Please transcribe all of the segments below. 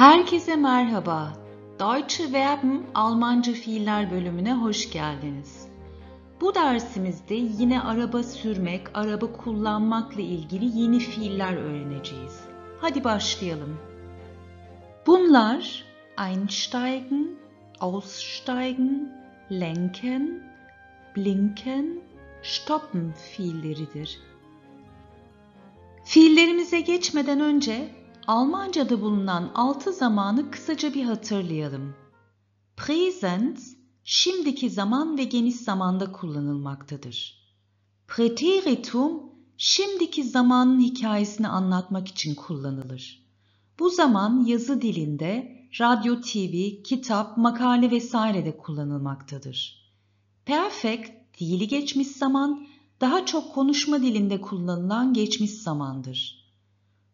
Herkese merhaba. Deutsche Verben Almanca fiiller bölümüne hoş geldiniz. Bu dersimizde yine araba sürmek, araba kullanmakla ilgili yeni fiiller öğreneceğiz. Hadi başlayalım. Bunlar einsteigen, aussteigen, lenken, blinken, stoppen fiilleridir. Fiillerimize geçmeden önce Almanca'da bulunan altı zamanı kısaca bir hatırlayalım. Present, şimdiki zaman ve geniş zamanda kullanılmaktadır. Preteritum, şimdiki zamanın hikayesini anlatmak için kullanılır. Bu zaman yazı dilinde radyo, TV, kitap, makale vesairede kullanılmaktadır. Perfect, fiili geçmiş zaman, daha çok konuşma dilinde kullanılan geçmiş zamandır.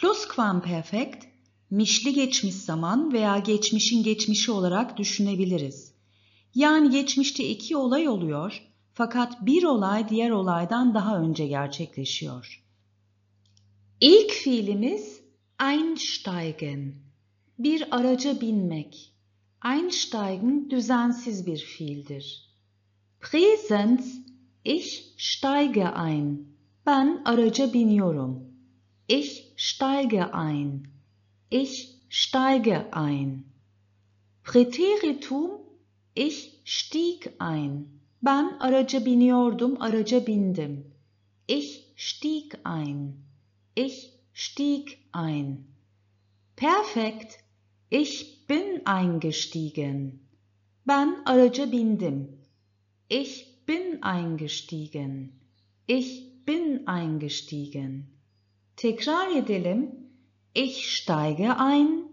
Plusquamperfekt, mişli geçmiş zaman veya geçmişin geçmişi olarak düşünebiliriz. Yani geçmişte iki olay oluyor fakat bir olay diğer olaydan daha önce gerçekleşiyor. İlk fiilimiz einsteigen. Bir araca binmek. Einsteigen düzensiz bir fiildir. Präsens ich steige ein. Ben araca biniyorum. Ich steige ein. Ich steige ein. Präteritum ich stieg ein. Ben araca biniyordum, araca bindim. Ich stieg ein. Ich stieg ein. Perfekt. Ich bin eingestiegen. Ben araca bindim. Ich bin eingestiegen. Ich bin eingestiegen. Tekrar edelim. Ich steige ein.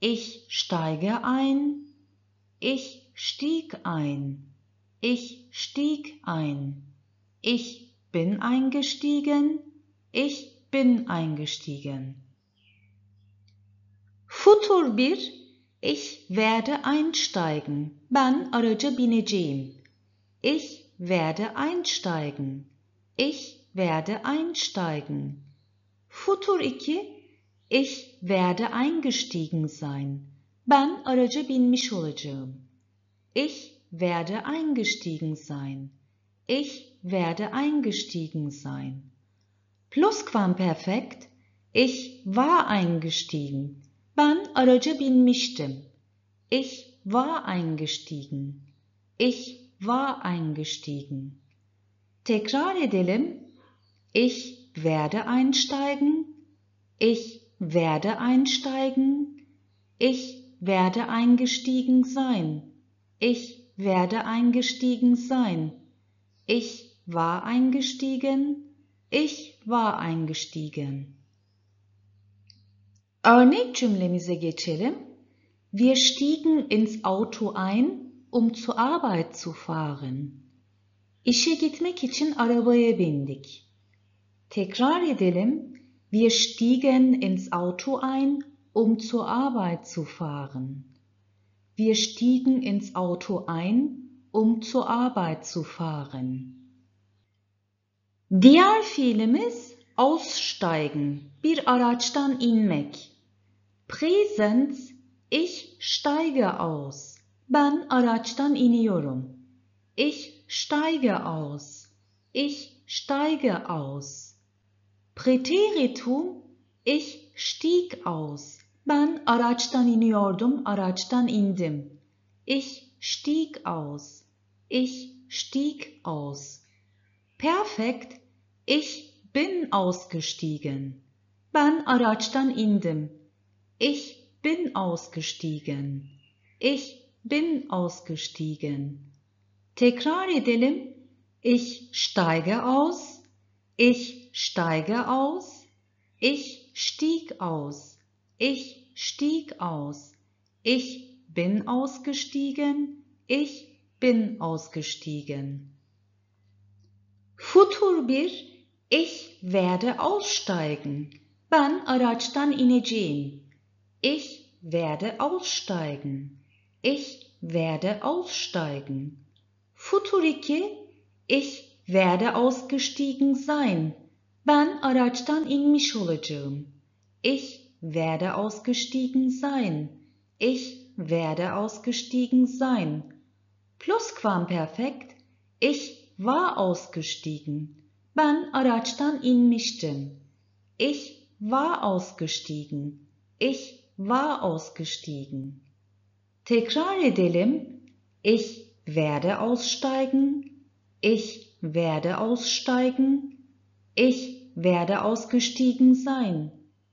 Ich steige ein. Ich stieg ein. Ich stieg ein. Ich bin eingestiegen. Ich bin eingestiegen. Futur bir. Ich werde einsteigen. Ben araca bineceğim. Ich werde einsteigen. Ich werde einsteigen. Futur 2 Ich werde eingestiegen sein. Ben araca binmiş olacağım. Ich werde eingestiegen sein. Ich werde eingestiegen sein. Plusquamperfekt. Ich war eingestiegen. Ben araca binmiştim. Ich war eingestiegen. Ich war eingestiegen. Tekrar edelim. Ich werde einsteigen, ich werde einsteigen, ich werde eingestiegen sein, ich werde eingestiegen sein, ich war eingestiegen, ich war eingestiegen. Örnek cümlemize geçelim. Wir stiegen ins Auto ein, um zur Arbeit zu fahren. İşe gitmek için arabaya bindik. Tekrar edelim. Wir stiegen ins Auto ein, um zur Arbeit zu fahren. Wir stiegen ins Auto ein, um zur Arbeit zu fahren. Diğer fiilimiz aussteigen, bir araçtan inmek. Präsens, ich steige aus. Ben araçtan iniyorum. Ich steige aus. Ich steige aus. Präteritum ich stieg aus. Ben araçtan iniyordum, araçtan indim. Ich stieg aus. Ich stieg aus. Perfekt, ich bin ausgestiegen. Ben araçtan indim. Ich bin ausgestiegen. Ich bin ausgestiegen. Tekrar edelim. Ich steige aus. Ich steige aus, ich stieg aus, ich stieg aus, ich bin ausgestiegen, ich bin ausgestiegen. Futur 1 Ich werde aussteigen. Ben araçtan ineceğim. Ich werde aussteigen. Ich werde aussteigen. Futur 2 Ich werde ausgestiegen sein. Ben araçtan inmiş olacağım. Ich werde ausgestiegen sein. Ich werde ausgestiegen sein. Plusquamperfekt. Ich war ausgestiegen. Ben araçtan inmiştim. Ich war ausgestiegen. Ich war ausgestiegen. Tekrar edelim. Ich werde aussteigen. Ich werde aussteigen. Ich werde ausgestiegen sein.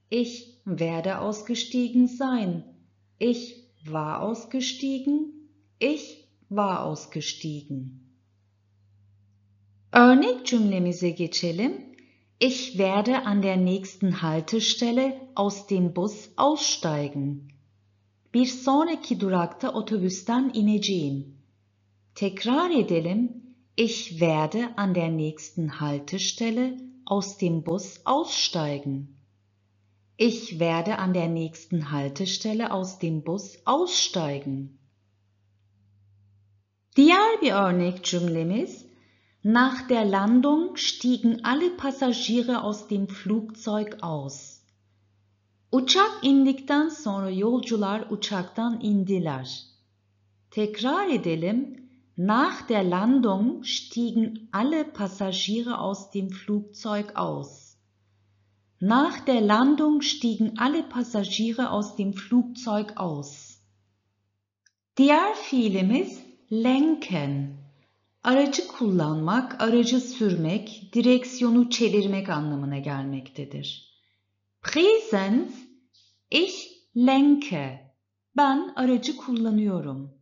Ich werde ausgestiegen sein. Ich war ausgestiegen. Ich war ausgestiegen. Örnek cümlemize geçelim. Ich werde an der nächsten Haltestelle aus dem Bus aussteigen. Bir sonraki durakta otobüsten ineceğim. Tekrar edelim. Ich werde an der nächsten Haltestelle aussteigen aus dem Bus aussteigen. Ich werde an der nächsten Haltestelle aus dem Bus aussteigen. Diğer bir örnek Nach der Landung stiegen alle Passagiere aus dem Flugzeug aus. Uçak indikten sonra yolcular uçaktan indiler. Tekrar edelim. Nach der Landung stiegen alle Passagiere aus dem Flugzeug aus. Nach der Landung stiegen alle Passagiere aus dem Flugzeug aus. Diğer fiilimiz lenken. Aracı kullanmak, aracı sürmek, direksiyonu çevirmek anlamına gelmektedir. Präsens, ich lenke. Ben aracı kullanıyorum.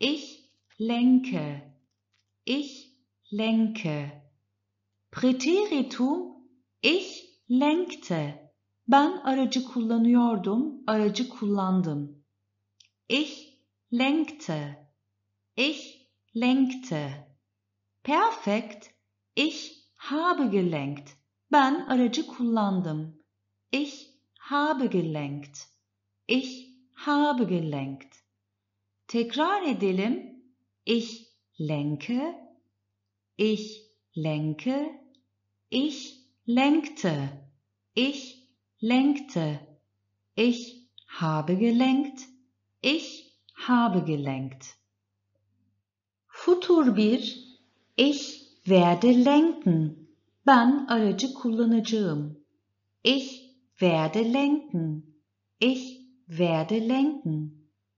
Ich lenke. Ich lenke. Präteritum ich lenkte. Ben aracı kullanıyordum, aracı kullandım. Ich lenkte. Ich lenkte. Perfekt. Ich habe gelenkt. Ben aracı kullandım. Ich habe gelenkt. Ich habe gelenkt. Tekrar edelim. Ich lenke, ich lenke, ich lenkte, ich lenkte, ich habe gelenkt, ich habe gelenkt. Futur 1 Ich werde lenken. Ben aracı kullanacağım. Ich werde lenken. Ich werde lenken.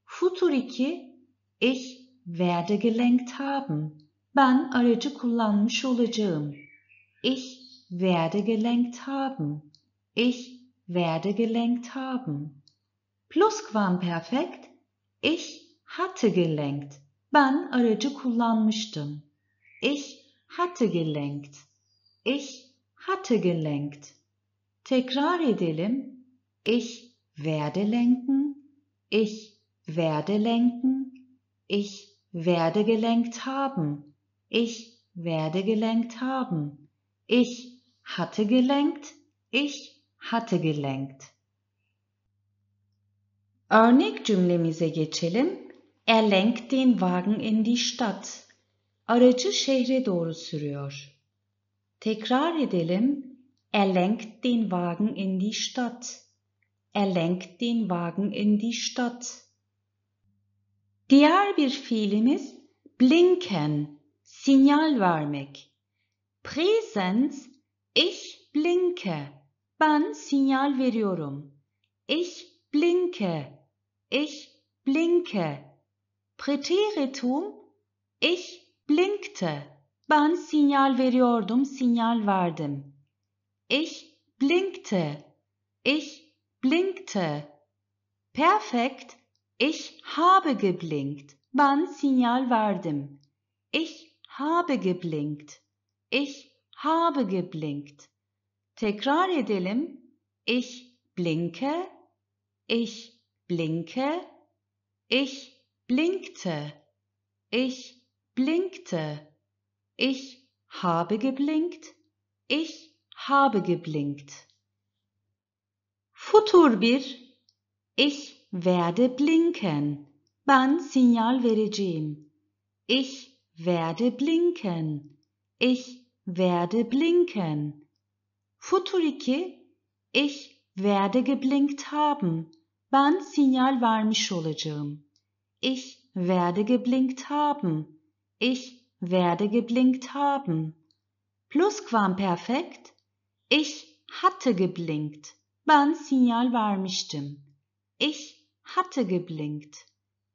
Futur 2 Ich werde gelenkt haben. Ben aracı kullanmış olacağım. Ich werde gelenkt haben. Ich werde gelenkt haben. Plusquamperfekt. Ich hatte gelenkt. Ben aracı kullanmıştım. Ich hatte gelenkt. Ich hatte gelenkt. Tekrar edelim. Ich werde lenken. Ich werde lenken. Ich werde gelenkt haben. Ich werde gelenkt haben. Ich hatte gelenkt. Ich hatte gelenkt. Örnek cümlemize geçelim. Er lenkt den Wagen in die Stadt. Aracı şehre doğru sürüyor. Tekrar edelim. Er lenkt den Wagen in die Stadt. Er lenkt den Wagen in die Stadt. Diğer bir fiilimiz blinken, sinyal vermek. Präsens, ich blinke, ben sinyal veriyorum. Ich blinke, ich blinke. Präteritum, ich blinkte, ben sinyal veriyordum, sinyal verdim. Ich blinkte, ich blinkte. Perfekt, Ich habe geblinkt. Ben sinyal verdim. Ich habe geblinkt. Ich habe geblinkt. Tekrar edelim. Ich blinke. Ich blinke. Ich blinkte. Ich blinkte. Ich habe geblinkt. Ich habe geblinkt. Futur 1 Ich werde blinken. Ben sinyal vereceğim. Ich werde blinken. Ich werde blinken. Futuriki, ich werde geblinkt haben. Ben sinyal vermiş olacağım. Ich werde geblinkt haben. Ich werde geblinkt haben. Plusquamperfekt, ich hatte geblinkt. Ben sinyal vermiştim. Ich hatte geblinkt.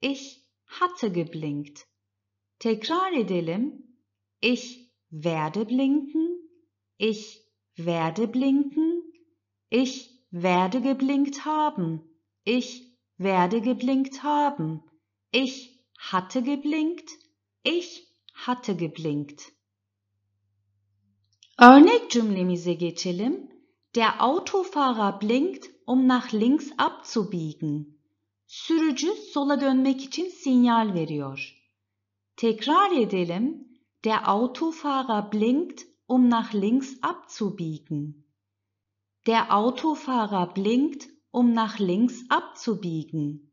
Ich hatte geblinkt. Tekrar edelim. Ich werde blinken. Ich werde blinken. Ich werde geblinkt haben. Ich werde geblinkt haben. Ich hatte geblinkt. Ich hatte geblinkt. Örnek cümlemize geçelim. Der Autofahrer blinkt, um nach links abzubiegen. Sürücü sola dönmek için sinyal veriyor. Tekrar edelim. Der Autofahrer blinkt, um nach links abzubiegen. Der Autofahrer blinkt, um nach links abzubiegen.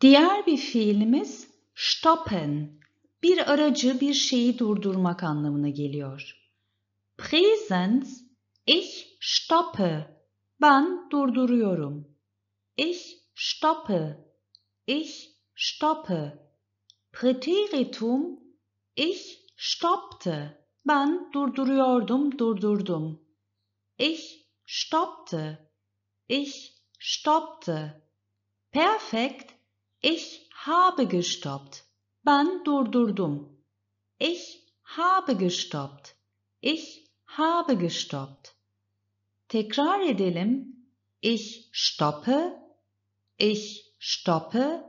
Diğer bir fiilimiz stoppen. Bir aracı bir şeyi durdurmak anlamına geliyor. Präsens ich stoppe. Ben durduruyorum. Ich stoppe, ich stoppe. Präteritum ich stoppte. Ben durduruyordum, durdurdum. Ich stoppte. Ich stoppte. Perfekt. Ich habe gestoppt. Ben durdurdum. Ich habe gestoppt. Ich habe gestoppt. Tekrar edelim. Ich stoppe. Ich stoppe.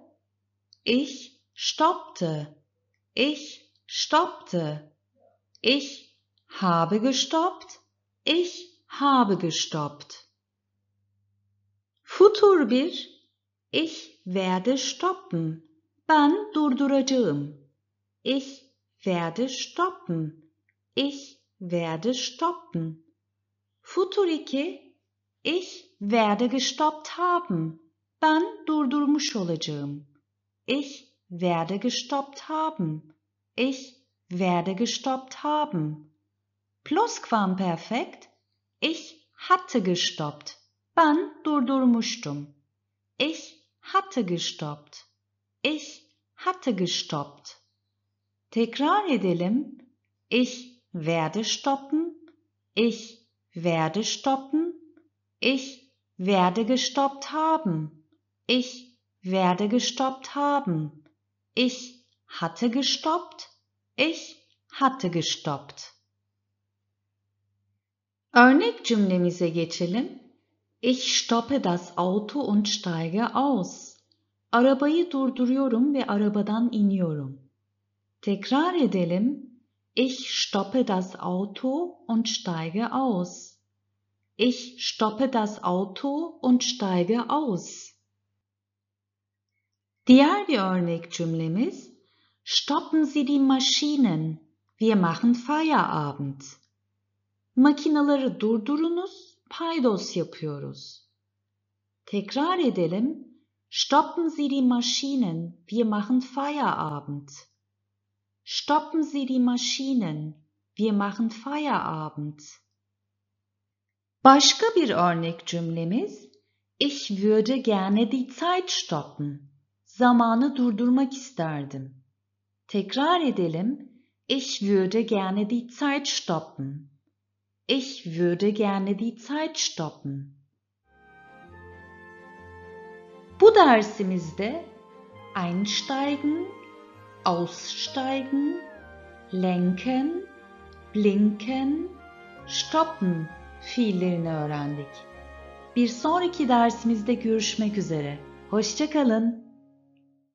Ich stoppte. Ich stoppte. Ich habe gestoppt. Ich habe gestoppt. Futur bir. Ich werde stoppen. Ben durduracağım. Ich werde stoppen. Ich werde stoppen. Futur 2. Ich werde gestoppt haben. Ben durdurmuş olacağım. Ich werde gestoppt haben. Ich werde gestoppt haben. Plusquamperfekt. Ich hatte gestoppt. Ben durdurmuştum. Ich hatte gestoppt. Ich hatte gestoppt. Tekrar edelim. Ich werde stoppen. Ich werde stoppen. Ich werde gestoppt haben. Ich werde gestoppt haben. Ich hatte gestoppt. Ich hatte gestoppt. Örnek cümlemize geçelim. Ich stoppe das Auto und steige aus. Arabayı durduruyorum ve arabadan iniyorum. Tekrar edelim. Ich stoppe das Auto und steige aus. Ich stoppe das Auto und steige aus. Diğer bir örnek cümlemiz Stoppen Sie die Maschinen. Wir machen Feierabend. Makinaları durdurunuz, paydos yapıyoruz. Tekrar edelim. Stoppen Sie die Maschinen, wir machen Feierabend. Stoppen Sie die Maschinen, wir machen Feierabend. Başka bir örnek cümlemiz Ich würde gerne die Zeit stoppen. zamanı durdurmak isterdim. Tekrar edelim. Ich würde gerne die Zeit stoppen. Ich würde gerne die Zeit stoppen. Bu dersimizde einsteigen, aussteigen, lenken, blinken, stoppen fiillerini öğrendik. Bir sonraki dersimizde görüşmek üzere. Hoşçakalın.